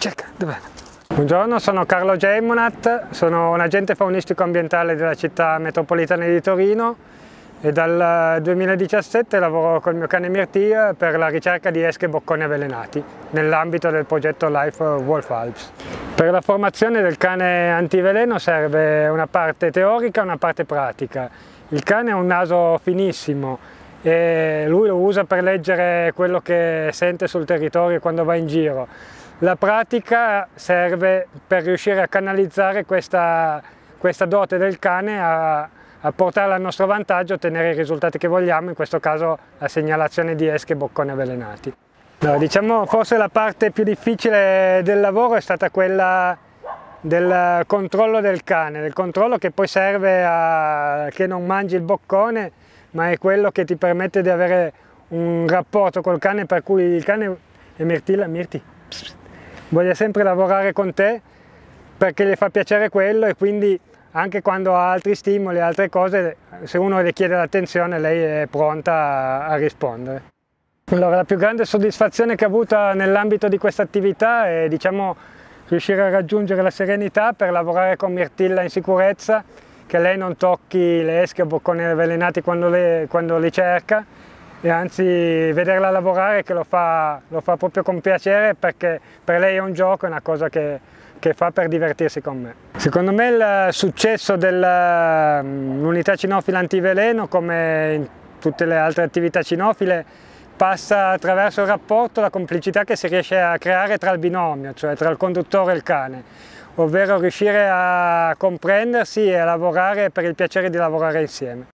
Cerca, dov'è? Buongiorno, sono Carlo Gemonat, sono un agente faunistico ambientale della città metropolitana di Torino e dal 2017 eh, lavoro col mio cane Mirtir per la ricerca di esche e bocconi avvelenati nell'ambito del progetto Life Wolf Alps. Per la formazione del cane antiveleno serve una parte teorica e una parte pratica. Il cane ha un naso finissimo e lui lo usa per leggere quello che sente sul territorio quando va in giro la pratica serve per riuscire a canalizzare questa, questa dote del cane a, a portarla al nostro vantaggio, ottenere i risultati che vogliamo, in questo caso la segnalazione di esche e bocconi avvelenati. No, diciamo forse la parte più difficile del lavoro è stata quella del controllo del cane, del controllo che poi serve a che non mangi il boccone, ma è quello che ti permette di avere un rapporto col cane per cui il cane e Mirtilla, Mirti, pss, voglia sempre lavorare con te perché le fa piacere quello e quindi anche quando ha altri stimoli, altre cose, se uno le chiede l'attenzione lei è pronta a, rispondere. Allora, la più grande soddisfazione che ho avuto nell'ambito di questa attività è diciamo, riuscire a raggiungere la serenità per lavorare con Mirtilla in sicurezza, che lei non tocchi le esche o bocconi avvelenati quando le, quando le cerca e anzi vederla lavorare che lo fa, lo fa proprio con piacere perché per lei è un gioco, è una cosa che, che fa per divertirsi con me. Secondo me il successo dell'unità mm, cinofila antiveleno come in tutte le altre attività cinofile passa attraverso il rapporto, la complicità che si riesce a creare tra il binomio, cioè tra il conduttore e il cane, ovvero riuscire a comprendersi e a lavorare per il piacere di lavorare insieme.